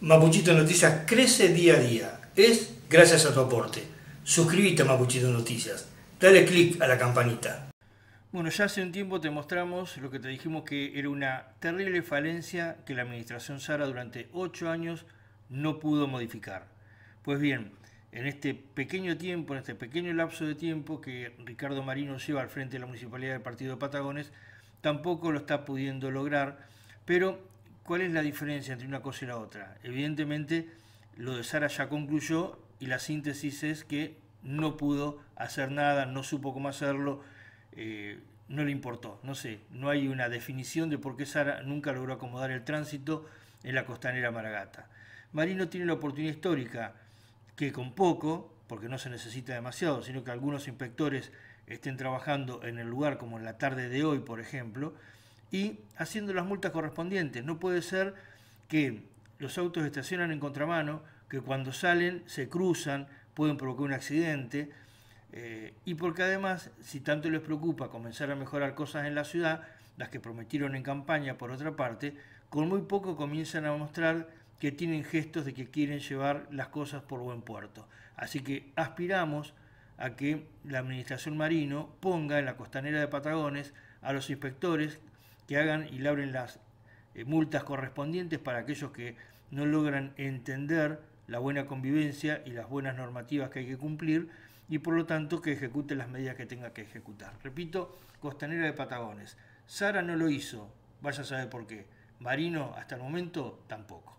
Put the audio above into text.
Mapuchito Noticias crece día a día. Es gracias a tu aporte. Suscríbete a Mapuchito Noticias. Dale click a la campanita. Bueno, ya hace un tiempo te mostramos lo que te dijimos que era una terrible falencia que la administración Sara durante ocho años no pudo modificar. Pues bien, en este pequeño tiempo, en este pequeño lapso de tiempo que Ricardo Marino lleva al frente de la Municipalidad del Partido de Patagones, tampoco lo está pudiendo lograr, pero ¿Cuál es la diferencia entre una cosa y la otra? Evidentemente, lo de Sara ya concluyó y la síntesis es que no pudo hacer nada, no supo cómo hacerlo, eh, no le importó. No sé, no hay una definición de por qué Sara nunca logró acomodar el tránsito en la costanera Maragata. Marino tiene la oportunidad histórica que con poco, porque no se necesita demasiado, sino que algunos inspectores estén trabajando en el lugar como en la tarde de hoy, por ejemplo, y haciendo las multas correspondientes. No puede ser que los autos estacionan en contramano, que cuando salen se cruzan, pueden provocar un accidente. Eh, y porque además, si tanto les preocupa comenzar a mejorar cosas en la ciudad, las que prometieron en campaña por otra parte, con muy poco comienzan a mostrar que tienen gestos de que quieren llevar las cosas por buen puerto. Así que aspiramos a que la Administración Marino ponga en la costanera de Patagones a los inspectores que hagan y labren las eh, multas correspondientes para aquellos que no logran entender la buena convivencia y las buenas normativas que hay que cumplir y por lo tanto que ejecute las medidas que tenga que ejecutar. Repito, Costanera de Patagones. Sara no lo hizo, vaya a saber por qué. Marino hasta el momento tampoco.